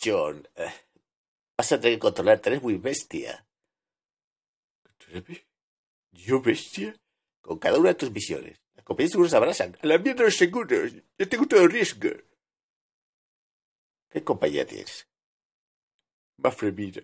John, eh, vas a tener que controlarte, eres muy bestia. ¿Yo bestia? Con cada una de tus misiones. Las compañías seguras abrazan. A la mierda de seguros. Yo tengo todo el riesgo. ¿Qué compañía tienes? Mafre, mira.